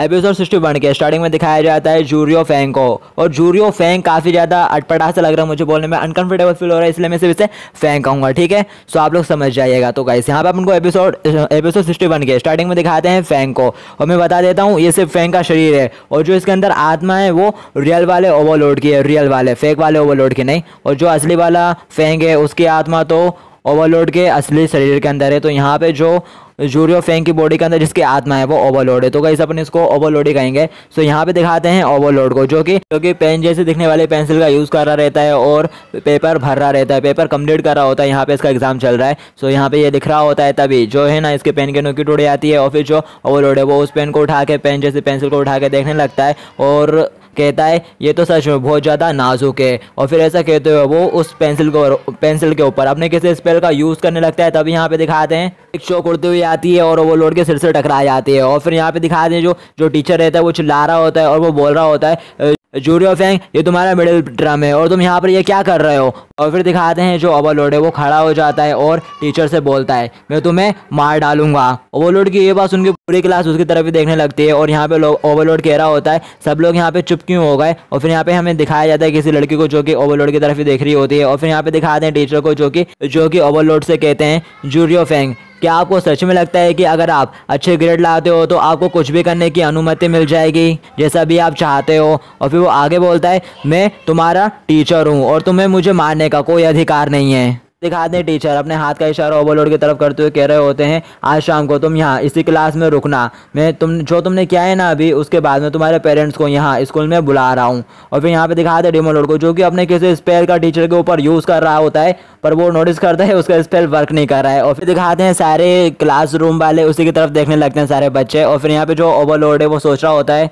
episode sixty one के starting में दिखाया जाता है जूरियो फैंग को और जूरियो फैंग काफ़ी ज़्यादा अटपटा सा लग रहा है मुझे बोलने में अनकंफर्टेबल फील हो रहा है इसलिए मैं सिर्फ इसे फैंग कहूँगा ठीक है सो आप लोग समझ जाइएगा तो गाइस यहाँ पर आप उनको एपिसोड एपिसोड सिक्सटी वन के स्टार्टिंग में दिखाते हैं फैंक को और मैं बता देता हूँ ये सिर्फ फैंक का शरीर है और जो इसके अंदर आत्मा है वो रियल वाले ओवरलोड की है रियल वाले फेंक वाले ओवरलोड की नहीं और जो असली वाला फेंक है उसकी आत्मा तो ओवरलोड के असली शरीर के अंदर है तो यहाँ पे जो जोरियो फेंग की बॉडी के अंदर जिसकी आत्मा है वो ओवरलोड है तो कहीं अपन इसको ओवरलोड ही कहेंगे सो यहाँ पे दिखाते हैं ओवरलोड को जो कि क्योंकि पेन जैसे दिखने वाले पेंसिल का यूज़ कर रहा रहता है और पेपर भर रहा रहता है पेपर कंप्लीट कर रहा होता है यहाँ पे इसका एग्जाम चल रहा है सो यहाँ पे ये दिख रहा होता है तभी जो है ना इसके पेन के नोकी टूट जाती है और फिर जो ओवरलोड है वो उस पेन को उठा के पेन जैसे पेंसिल को उठा के देखने लगता है और कहता है ये तो सच में बहुत ज़्यादा नाजुक है और फिर ऐसा कहते हुए वो उस पेंसिल को पेंसिल के ऊपर अपने किसी स्पेल का यूज़ करने लगता है तभी यहाँ पे दिखाते हैं एक शॉक उड़ते हुए आती है और ओवरलोड के सिर से टकरा जाती है और फिर यहाँ पे दिखा दें जो जो टीचर रहता है वो चिल्ला रहा होता है और वो बोल रहा होता है जूरियो फैंग ये तुम्हारा मिडिल ड्रम है और तुम यहाँ पर ये क्या कर रहे हो और फिर दिखाते हैं जो ओवरलोड है वो खड़ा हो जाता है और टीचर से बोलता है मैं तुम्हें मार डालूंगा ओवरलोड की ये बात सुनकर पूरी क्लास उसकी तरफ ही देखने लगती है और यहाँ पे लोग ओवरलोड कह रहा होता है सब लोग यहाँ पे चुप क्यों हो गए और फिर यहाँ पे हमें दिखाया जाता है किसी लड़की को जो की ओवरलोड की तरफ ही देख रही होती है और फिर यहाँ पे दिखाते हैं टीचर को जो की जो की ओवरलोड से कहते हैं जूरियो फैंग क्या आपको सच में लगता है कि अगर आप अच्छे ग्रेड लाते हो तो आपको कुछ भी करने की अनुमति मिल जाएगी जैसा भी आप चाहते हो और फिर वो आगे बोलता है मैं तुम्हारा टीचर हूँ और तुम्हें मुझे मारने का कोई अधिकार नहीं है दिखाते हैं टीचर अपने हाथ का इशारा ओवरलोड की तरफ करते हुए कह रहे होते हैं आज शाम को तुम यहाँ इसी क्लास में रुकना मैं तुम जो तुमने किया है ना अभी उसके बाद में तुम्हारे पेरेंट्स को यहाँ स्कूल में बुला रहा हूँ और फिर यहाँ पे दिखाते हैं डिमोलोड को जो कि अपने किसी स्पेयर का टीचर के ऊपर यूज़ कर रहा होता है पर वो नोटिस करता है उसका स्पेल वर्क नहीं कर रहा है और फिर दिखाते हैं सारे क्लास वाले उसी की तरफ देखने लगते हैं सारे बच्चे और फिर यहाँ पर जो ओवरलोड है वो सोच रहा होता है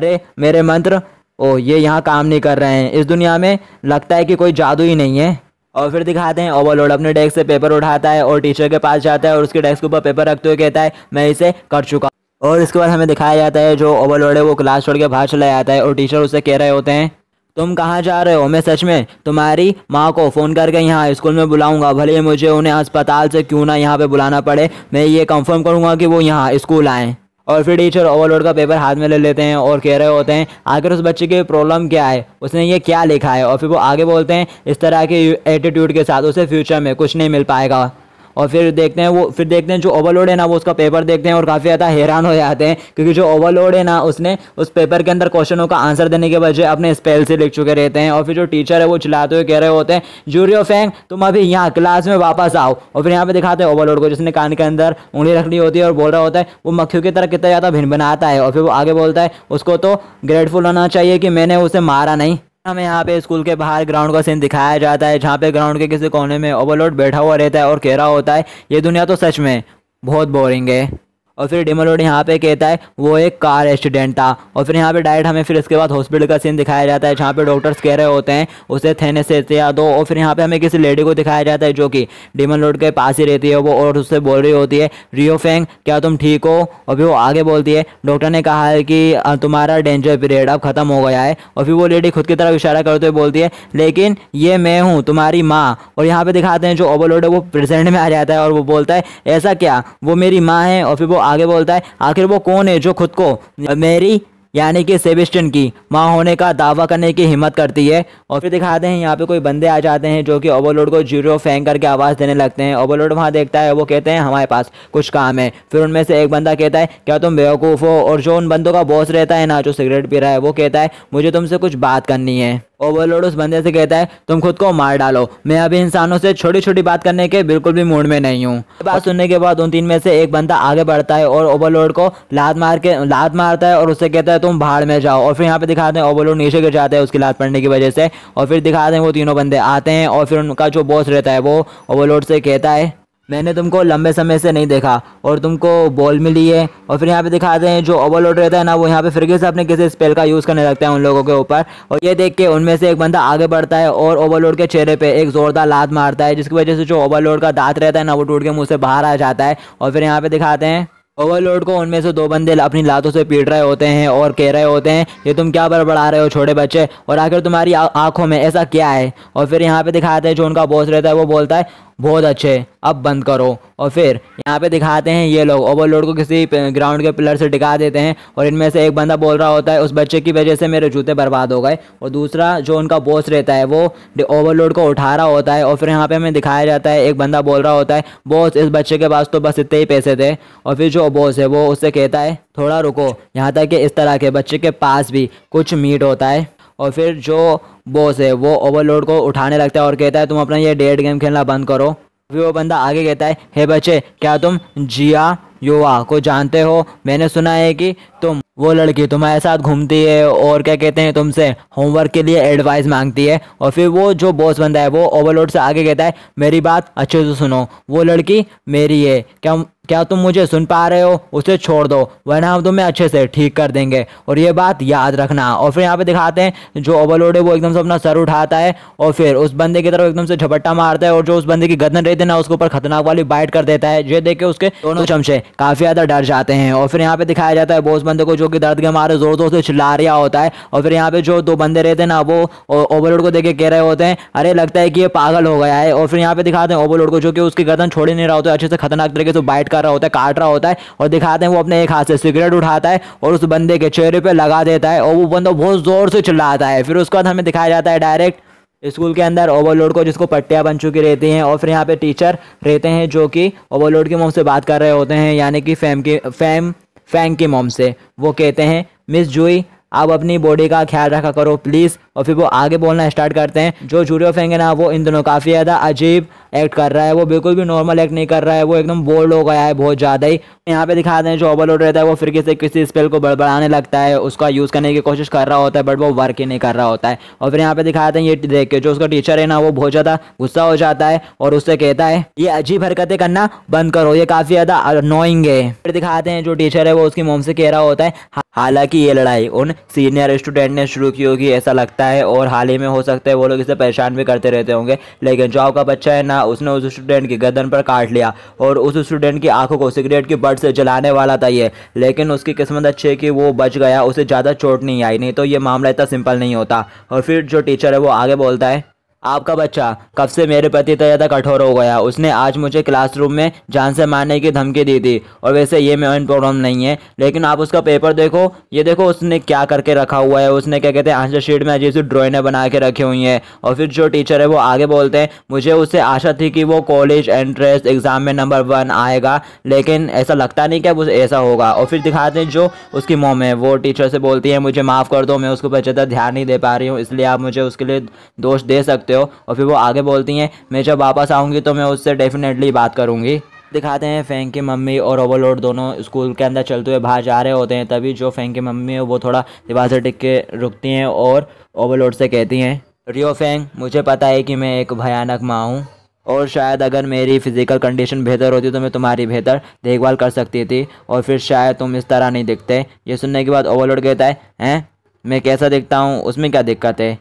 अरे मेरे मंत्र ओ ये यहाँ काम नहीं कर रहे हैं इस दुनिया में लगता है कि कोई जादू ही नहीं है और फिर दिखाते हैं ओवरलोड अपने डेस्क से पेपर उठाता है और टीचर के पास जाता है और उसके डेस्क के ऊपर पेपर रखते हुए कहता है मैं इसे कर चुका और इसके बाद हमें दिखाया जाता है जो ओवरलोड है वो क्लास छोड़ के बाहर चला जाता है और टीचर उसे कह रहे होते हैं तुम कहाँ जा रहे हो मैं सच में तुम्हारी माँ को फ़ोन करके यहाँ स्कूल में बुलाऊंगा भले ही मुझे उन्हें अस्पताल से क्यों ना यहाँ पे बुलाना पड़े मैं ये कंफर्म करूँगा कि वो यहाँ स्कूल आएँ और फिर टीचर ओवरलोड का पेपर हाथ में ले लेते हैं और कह रहे होते हैं आखिर उस बच्चे की प्रॉब्लम क्या है उसने ये क्या लिखा है और फिर वो आगे बोलते हैं इस तरह के एटीट्यूड के साथ उसे फ्यूचर में कुछ नहीं मिल पाएगा और फिर देखते हैं वो फिर देखते हैं जो ओवरलोड है ना वो उसका पेपर देखते हैं और काफ़ी ज़्यादा हैरान हो जाते हैं क्योंकि जो ओवरलोड है ना उसने उस पेपर के अंदर क्वेश्चनों का आंसर देने के बजाय अपने स्पेल से लिख चुके रहते हैं और फिर जो टीचर है वो चिल्लाते हुए कह रहे होते हैं जूरियो फेंग तुम अभी यहाँ क्लास में वापस आओ और फिर यहाँ पर दिखाते हैं ओवरलोड को जिसने कान के अंदर उंगली रखनी होती है और बोल रहा होता है वो मक्खियों की तरह कितना ज़्यादा भिन बनाता है और फिर वो आगे बोलता है उसको तो ग्रेटफुल होना चाहिए कि मैंने उसे मारा नहीं हमें यहाँ पे स्कूल के बाहर ग्राउंड का सीन दिखाया जाता है जहाँ पे ग्राउंड के किसी कोने में ओवरलोड बैठा हुआ रहता है और कह रहा होता है ये दुनिया तो सच में बहुत बोरिंग है और फिर रोड यहाँ पे कहता है वो एक कार एक्सीडेंट था और फिर यहाँ पे डायरेक्ट हमें फिर इसके बाद हॉस्पिटल का सीन दिखाया जाता है जहाँ पे डॉक्टर्स कह रहे होते हैं उसे थेने से या दो और फिर यहाँ पे हमें किसी लेडी को दिखाया जाता है जो कि डेमन रोड के पास ही रहती है वो और उससे बोल रही होती है रियो फेंग क्या तुम ठीक हो और फिर वो आगे बोलती है डॉक्टर ने कहा है कि तुम्हारा डेंजर पीरियड अब ख़त्म हो गया है और फिर वो लेडी खुद की तरफ इशारा करते हुए बोलती है लेकिन ये मैं हूँ तुम्हारी माँ और यहाँ पर दिखाते हैं जो ओवरलोड है वो प्रेजेंट में आ जाता है और वो बोलता है ऐसा क्या वो मेरी माँ है और फिर वो आगे बोलता है आखिर वो कौन है जो खुद को मेरी यानी कि सेबिस्टन की माँ होने का दावा करने की हिम्मत करती है और फिर दिखाते हैं यहाँ पे कोई बंदे आ जाते हैं जो कि ओवरलोड को जीरो फेंक करके आवाज़ देने लगते हैं ओवरलोड वहाँ देखता है वो कहते हैं हमारे पास कुछ काम है फिर उनमें से एक बंदा कहता है क्या तुम बेवकूफ़ हो और जो उन बंदों का बॉस रहता है ना जो सिगरेट पी रहा है वो कहता है मुझे तुमसे कुछ बात करनी है ओवरलोड उस बंदे से कहता है तुम खुद को मार डालो मैं अभी इंसानों से छोटी छोटी बात करने के बिल्कुल भी मूड में नहीं हूँ बात सुनने के बाद उन तीन में से एक बंदा आगे बढ़ता है और ओवरलोड को लात मार के लात मारता है और उससे कहता है तुम भाड़ में जाओ और फिर यहाँ पे दिखाते हैं ओवरलोड नीचे गिर जाता है उसकी लात पड़ने की वजह से और फिर दिखाते हैं वो तीनों बंदे आते हैं और फिर उनका जो बॉस रहता है वो ओवरलोड से कहता है मैंने तुमको लंबे समय से नहीं देखा और तुमको बॉल मिली है और फिर यहाँ पे दिखाते हैं जो ओवरलोड रहता है ना वो यहाँ पे फिर से अपने किसी स्पेल का यूज़ करने लगता है उन लोगों के ऊपर और ये देख के उनमें से एक बंदा आगे बढ़ता है और ओवरलोड के चेहरे पे एक ज़ोरदार लात मारता है जिसकी वजह से जो ओवरलोड का दांत रहता है ना वो टूट के मुँह से बाहर आ जाता है और फिर यहाँ पे दिखाते हैं ओवरलोड को उनमें से दो बंदे अपनी लातों से पीट रहे होते हैं और कह रहे होते हैं ये तुम क्या बड़बड़ा रहे हो छोटे बच्चे और आखिर तुम्हारी आंखों में ऐसा क्या है और फिर यहाँ पे दिखाते हैं जो उनका बॉस रहता है वो बोलता है बहुत अच्छे अब बंद करो और फिर यहाँ पे दिखाते हैं ये लोग ओवरलोड को किसी ग्राउंड के पिलर से टिका देते हैं और इनमें से एक बंदा बोल रहा होता है उस बच्चे की वजह से मेरे जूते बर्बाद हो गए और दूसरा जो उनका बॉस रहता है वो ओवरलोड को उठा रहा होता है और फिर यहाँ पे हमें दिखाया जाता है एक बंदा बोल रहा होता है बॉस इस बच्चे के पास तो बस इतने ही पैसे थे और फिर जो बॉस है वो उससे कहता है थोड़ा रुको यहाँ तक कि इस तरह के बच्चे के पास भी कुछ मीट होता है और फिर जो बॉस है वो ओवरलोड को उठाने लगता है और कहता है तुम अपना ये डेड गेम खेलना बंद करो फिर वो बंदा आगे कहता है हे बच्चे क्या तुम जिया युवा को जानते हो मैंने सुना है कि तुम वो लड़की तुम्हारे साथ घूमती है और क्या कहते हैं तुमसे होमवर्क के लिए एडवाइस मांगती है और फिर वो जो बॉस बंदा है वो ओवरलोड से आगे कहता है मेरी बात अच्छे से सुनो वो लड़की मेरी है क्या क्या तुम मुझे सुन पा रहे हो उसे छोड़ दो वरना हम तुम्हें अच्छे से ठीक कर देंगे और ये बात याद रखना और फिर यहाँ पे दिखाते हैं जो ओवरलोड है वो एकदम से अपना सर उठाता है और फिर उस बंदे की तरफ एकदम से झपट्टा मारता है और जो उस बंदे की गदन रहती है ना उसके ऊपर खतरनाक वाली बाइट कर देता है ये देख के उसके दोनों चमचे काफ़ी ज़्यादा डर जाते हैं और फिर यहाँ पे दिखाया जाता है वो उस बंदे को जो कि दर्द के मारे जोर जोर से चिल्ला रहा होता है और फिर यहाँ पे जो दो बंदे रहते हैं ना वो ओवरलोड को देख के कह रहे होते हैं अरे लगता है कि ये पागल हो गया है और फिर यहाँ पे दिखाते हैं ओवरलोड को जो कि उसकी गर्दन छोड़ ही नहीं रहा होता है अच्छे से खतरनाक तरीके से बाइट कर रहा होता है काट रहा होता है और दिखाते हैं वो अपने एक हाथ से सिगरेट उठाता है और उस बंदे के चेहरे पर लगा देता है और वो बंदा बहुत ज़ोर से चिल्लाता है फिर उसके बाद हमें दिखाया जाता है डायरेक्ट स्कूल के अंदर ओवरलोड को जिसको पट्टियाँ बन चुकी रहती हैं और फिर यहाँ पे टीचर रहते हैं जो कि ओवरलोड की मोम से बात कर रहे होते हैं यानी कि फैम के फैम फैंग की मोम से वो कहते हैं मिस जूई आप अपनी बॉडी का ख्याल रखा करो प्लीज़ और फिर वो आगे बोलना स्टार्ट करते हैं जो जूरियो फैंग है ना वो इन दोनों काफ़ी ज़्यादा अजीब एक्ट कर रहा है वो बिल्कुल भी नॉर्मल एक्ट नहीं कर रहा है वो एकदम बोल्ड हो गया है बहुत ज़्यादा ही यहाँ पे दिखा दें जो ओवरलोड रहता है वो फिर किसी किसी स्पेल को बड़बड़ाने लगता है उसका यूज़ करने की कोशिश कर रहा होता है बट वो वर्क ही नहीं कर रहा होता है और फिर यहाँ पे दिखाते हैं ये देख के जो उसका टीचर है ना वो बहुत ज़्यादा गुस्सा हो जाता है और उससे कहता है ये अजीब हरकतें करना बंद करो ये काफ़ी ज़्यादा अनोइंग है फिर दिखाते हैं जो टीचर है वो उसकी मोम से कह रहा होता है हालांकि ये लड़ाई उन सीनियर स्टूडेंट ने शुरू की होगी ऐसा लगता है और हाल ही में हो सकता है वो लोग इसे परेशान भी करते रहते होंगे लेकिन जो आपका बच्चा है ना उसने उस स्टूडेंट की गर्दन पर काट लिया और उस स्टूडेंट की आंखों को सिगरेट की बट से जलाने वाला था ये लेकिन उसकी किस्मत अच्छी है कि वो बच गया उसे ज़्यादा चोट नहीं आई नहीं तो ये मामला इतना सिंपल नहीं होता और फिर जो टीचर है वो आगे बोलता है आपका बच्चा कब से मेरे पति तो ज़्यादा कठोर हो गया उसने आज मुझे क्लासरूम में जान से मारने की धमकी दी थी और वैसे ये मेन प्रॉब्लम नहीं है लेकिन आप उसका पेपर देखो ये देखो उसने क्या करके रखा हुआ है उसने क्या कहते हैं आंसर शीट तो में अजीब सी ड्राइंगें बना के रखी हुई हैं और फिर जो टीचर है वो आगे बोलते हैं मुझे उससे आशा थी कि वो कॉलेज एंट्रेंस एग्ज़ाम में नंबर वन आएगा लेकिन ऐसा लगता नहीं कि अब ऐसा होगा और फिर दिखाते हैं जो उसकी मोम है वो टीचर से बोलती है मुझे माफ़ कर दो मैं उसके ऊपर ज़्यादा ध्यान नहीं दे पा रही हूँ इसलिए आप मुझे उसके लिए दोष दे सकते सकते हो और फिर वो आगे बोलती हैं मैं जब वापस आऊँगी तो मैं उससे डेफिनेटली बात करूँगी दिखाते हैं फैंक की मम्मी और ओवरलोड दोनों स्कूल के अंदर चलते हुए बाहर जा रहे होते हैं तभी जो फैंक की मम्मी है वो थोड़ा दीवार से टिक के रुकती हैं और ओवरलोड से कहती हैं रियो फेंग मुझे पता है कि मैं एक भयानक माँ हूँ और शायद अगर मेरी फ़िज़िकल कंडीशन बेहतर होती तो मैं तुम्हारी बेहतर देखभाल कर सकती थी और फिर शायद तुम इस तरह नहीं दिखते ये सुनने के बाद ओवरलोड कहता है हैं मैं कैसा दिखता हूँ उसमें क्या दिक्कत है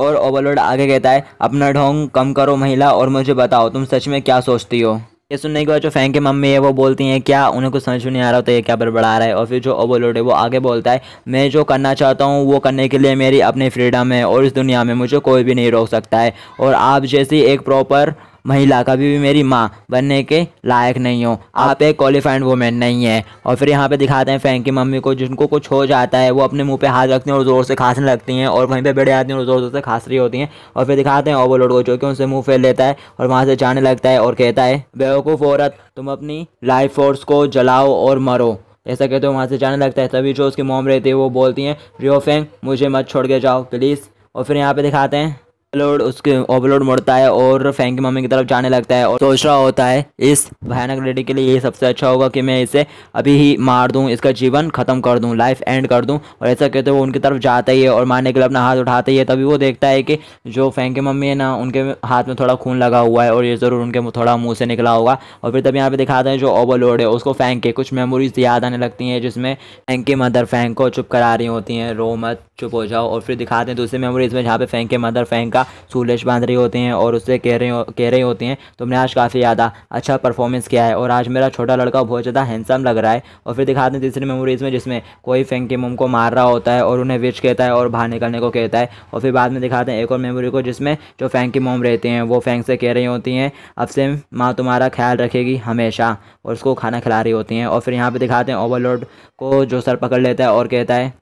और ओवरलोड आगे कहता है अपना ढोंग कम करो महिला और मुझे बताओ तुम सच में क्या सोचती हो ये सुनने के बाद जो फैंक की मम्मी है वो बोलती हैं क्या उन्हें कुछ समझ नहीं आ रहा होता है क्या बड़बड़ा रहा है और फिर जो ओवरलोड है वो आगे बोलता है मैं जो करना चाहता हूँ वो करने के लिए मेरी अपनी फ्रीडम है और इस दुनिया में मुझे कोई भी नहीं रोक सकता है और आप जैसी एक प्रॉपर महिला कभी भी मेरी माँ बनने के लायक नहीं हो आप एक क्वालिफाइड वुमेन नहीं है और फिर यहाँ पे दिखाते हैं फैंक की मम्मी को जिनको कुछ हो जाता है वो अपने मुँह पे हाथ रखती हैं और ज़ोर से खांसने लगती हैं और वहीं पे जाती हैं और ज़ोर ज़ोर से खांस रही होती हैं और फिर दिखाते हैं ओवरलोड को जो कि उनसे मुँह फेर लेता है और वहाँ से जाने लगता है और कहता है बेवकूफ़ औरत तुम अपनी लाइफ फोर्स को जलाओ और मरो ऐसा कहते हो वहाँ से जाने लगता है तभी जो उसकी मोम रहती है वो बोलती हैं रियो फेंग मुझे मत छोड़ के जाओ प्लीज़ और फिर यहाँ पे दिखाते हैं लोड उसके ओवरलोड मुड़ता है और फैंक मम्मी की तरफ जाने लगता है और सोच रहा होता है इस भयानक लेडी के लिए ये सबसे अच्छा होगा कि मैं इसे अभी ही मार दूं इसका जीवन ख़त्म कर दूं लाइफ एंड कर दूं और ऐसा कहते हुए उनकी तरफ जाता ही है और मारने के लिए अपना हाथ उठाता ही है तभी वो देखता है कि जो फैंक मम्मी है ना उनके हाथ में थोड़ा खून लगा हुआ है और ये ज़रूर उनके थोड़ा मुँह से निकला होगा और फिर तब यहाँ पर दिखाते हैं जो ओवरलोड है उसको फेंक के कुछ मेमोरीज याद आने लगती हैं जिसमें फेंक के मदर फेंक को चुप करा रही होती हैं रो मत चुप हो जाओ और फिर दिखाते हैं दूसरी मेमोरीज में जहाँ पे फेंक के मदर फेंक का का सूलेश बांध रहे होते हैं और उससे कह रहे कह रहे होते हैं तुमने आज काफ़ी ज़्यादा अच्छा परफॉर्मेंस किया है और आज मेरा छोटा लड़का बहुत ज़्यादा हैंडसम लग रहा है और फिर दिखाते हैं तीसरी मेमोरीज़ में जिसमें कोई फेंक के मुम को मार रहा होता है और उन्हें विच कहता है और बाहर निकलने को कहता है और फिर बाद में दिखाते हैं एक और मेमोरी को जिसमें जो फैंक की मोम रहते हैं वो फैंक से कह रही होती हैं अब से माँ तुम्हारा ख्याल रखेगी हमेशा और उसको खाना खिला रही होती हैं और फिर यहाँ पर दिखाते हैं ओवरलोड को जो सर पकड़ लेता है और कहता है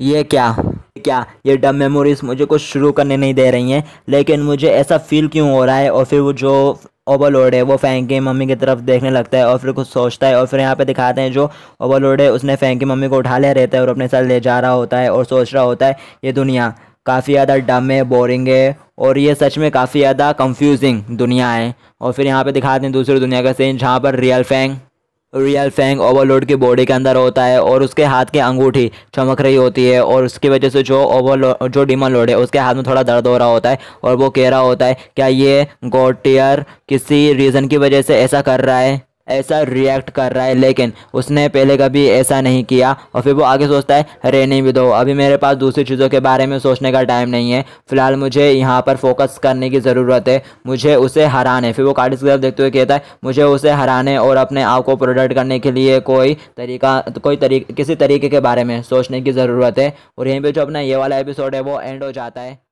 ये क्या क्या ये डम मेमोरीज़ मुझे कुछ शुरू करने नहीं दे रही हैं लेकिन मुझे ऐसा फील क्यों हो रहा है और फिर वो जो ओवरलोड है वो फेंक के मम्मी की तरफ देखने लगता है और फिर कुछ सोचता है और फिर यहाँ पे दिखाते हैं जो ओवरलोड है उसने फेंक के मम्मी को उठा ले रहता है और अपने साथ ले जा रहा होता है और सोच रहा होता है ये दुनिया काफ़ी ज़्यादा डम है बोरिंग है और ये सच में काफ़ी ज़्यादा कंफ्यूजिंग दुनिया है और फिर यहाँ पे दिखाते हैं दूसरी दुनिया का सीन जहाँ पर real fang real fang overload के बॉडी के अंदर होता है और उसके हाथ की अंगूठी चमक रही होती है और उसकी वजह से जो ओवरलोड जो डिमन लोड है उसके हाथ में थोड़ा दर्द हो रहा होता है और वो कह रहा होता है क्या ये गोटियर किसी रीज़न की वजह से ऐसा कर रहा है ऐसा रिएक्ट कर रहा है लेकिन उसने पहले कभी ऐसा नहीं किया और फिर वो आगे सोचता है अरे नहीं भी दो तो, अभी मेरे पास दूसरी चीज़ों के बारे में सोचने का टाइम नहीं है फिलहाल मुझे यहाँ पर फोकस करने की ज़रूरत है मुझे उसे हराने फिर वो कार्डिस की तरफ देखते हुए कहता है मुझे उसे हराने और अपने आप को प्रोडक्ट करने के लिए कोई तरीका कोई तरी किसी तरीके के बारे में सोचने की ज़रूरत है और यहीं पर जो अपना ये वाला एपिसोड है वो एंड हो जाता है